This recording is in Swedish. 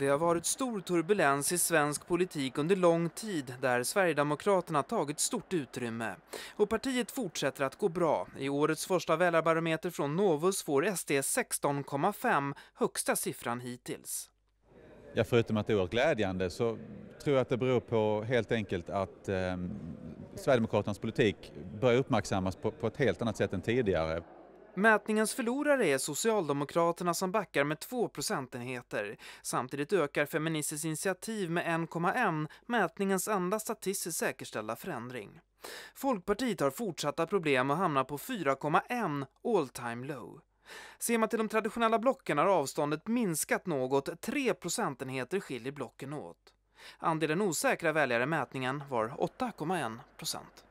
Det har varit stor turbulens i svensk politik under lång tid där Sverigedemokraterna tagit stort utrymme. Och partiet fortsätter att gå bra. I årets första väljarbarometer från Novus får SD 16,5, högsta siffran hittills. Ja, förutom att det är glädjande så tror jag att det beror på helt enkelt att eh, Sverigedemokraternas politik börjar uppmärksammas på, på ett helt annat sätt än tidigare. Mätningens förlorare är Socialdemokraterna som backar med 2 procentenheter. Samtidigt ökar Feministiskt initiativ med 1,1, mätningens enda statistiskt säkerställda förändring. Folkpartiet har fortsatta problem och hamnar på 4,1 all time low. Ser man till de traditionella blocken har avståndet minskat något, 3 procentenheter skiljer blocken åt. Andelen osäkra väljare i mätningen var 8,1 procent.